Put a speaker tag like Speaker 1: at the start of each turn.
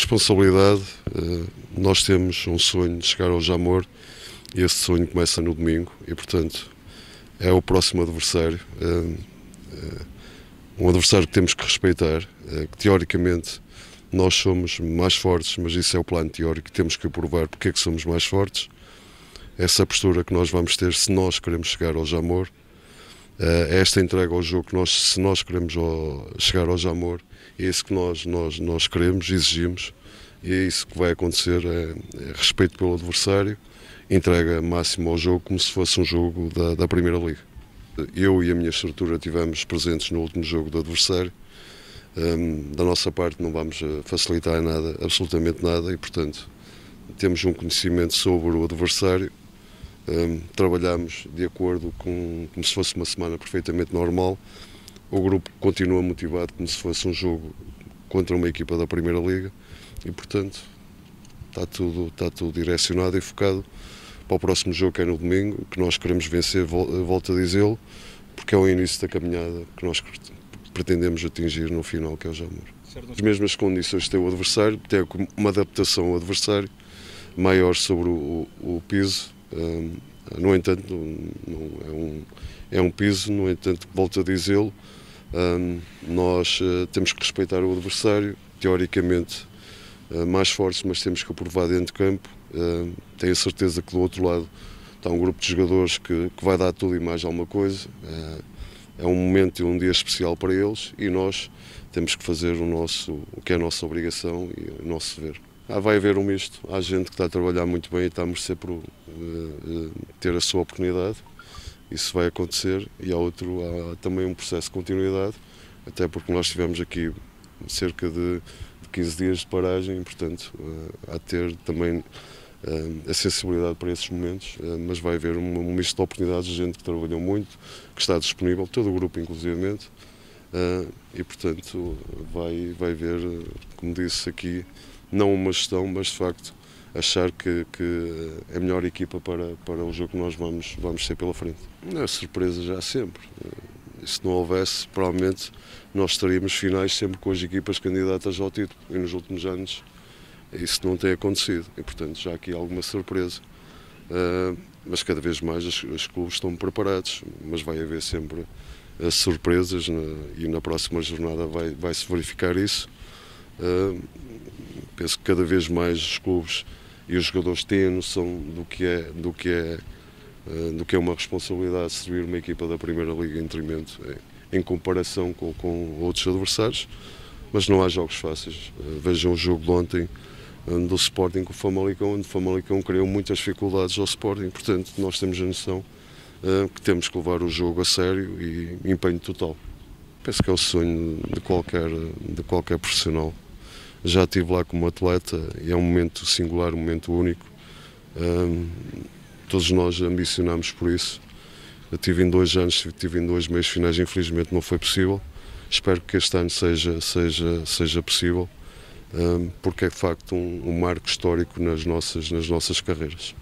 Speaker 1: responsabilidade, eh, nós temos um sonho de chegar ao Jamor e esse sonho começa no domingo e, portanto, é o próximo adversário. Eh, eh, um adversário que temos que respeitar, que teoricamente nós somos mais fortes, mas isso é o plano teórico e temos que provar porque é que somos mais fortes. Essa postura que nós vamos ter se nós queremos chegar ao Jamor eh, esta entrega ao jogo, nós, se nós queremos ao, chegar ao Jamor, é isso que nós, nós, nós queremos, exigimos, e é isso que vai acontecer, é, é respeito pelo adversário, entrega máximo ao jogo, como se fosse um jogo da, da Primeira Liga. Eu e a minha estrutura tivemos presentes no último jogo do adversário, um, ehm, da nossa parte não vamos facilitar nada, absolutamente nada, e portanto temos um conhecimento sobre o adversário um, trabalhamos de acordo com como se fosse uma semana perfeitamente normal. O grupo continua motivado como se fosse um jogo contra uma equipa da Primeira Liga e, portanto, está tudo, está tudo direcionado e focado para o próximo jogo, que é no domingo, que nós queremos vencer, volto a dizê-lo, porque é o início da caminhada que nós pretendemos atingir no final, que é o Jamor. As mesmas condições que tem o adversário, tem uma adaptação ao adversário maior sobre o, o, o piso, no entanto, é um, é um piso, no entanto, volto a dizê-lo, nós eh, temos que respeitar o adversário, teoricamente eh, mais fortes, mas temos que aprovar dentro de campo. Tenho a certeza que do outro lado está um grupo de jogadores que, que vai dar tudo e mais alguma coisa. Eh, é um momento e um dia especial para eles e nós temos que fazer o, nosso, o que é a nossa obrigação e o nosso dever. Ah, vai haver um misto. Há gente que está a trabalhar muito bem e está a merecer por, uh, uh, ter a sua oportunidade. Isso vai acontecer e há outro, há também um processo de continuidade, até porque nós tivemos aqui cerca de, de 15 dias de paragem, portanto, uh, há de ter também a sensibilidade para esses momentos, mas vai haver um, um misto de oportunidades, de gente que trabalhou muito, que está disponível, todo o grupo inclusivamente, e portanto vai, vai haver, como disse aqui, não uma gestão, mas de facto achar que, que é a melhor equipa para, para o jogo que nós vamos, vamos ter pela frente. É, surpresas já sempre. Eh, se não houvesse, provavelmente nós estaríamos finais sempre com as equipas candidatas ao título. E nos últimos anos isso não tem acontecido. E portanto já aqui há alguma surpresa. Uh, mas cada vez mais os, os, clubes estão preparados, mas vai haver sempre as eh, surpresas na, e na próxima jornada vai, vai se verificar isso. Uh, Penso que cada vez mais os clubes e os jogadores têm a noção do que é, do que é, eh, do que é uma responsabilidade servir uma equipa da Primeira Liga em detrimento eh, em comparação com, com outros adversários, mas não há jogos fáceis. Eh, vejam o jogo de ontem do Sporting com o Famalicão, onde o Famalicão criou muitas dificuldades ao Sporting, portanto nós temos a noção que temos que levar o jogo a sério e empenho total. Penso que é o sonho de qualquer, de qualquer profissional já estive lá como atleta e é um momento singular, um momento único. Um, todos nós ambicionamos por isso. Eu tive em dois anos, tive em dois meios finais, infelizmente não foi possível. Espero que este ano seja, seja, seja possível, um, porque é de facto um, um marco histórico nas nossas, nas nossas carreiras.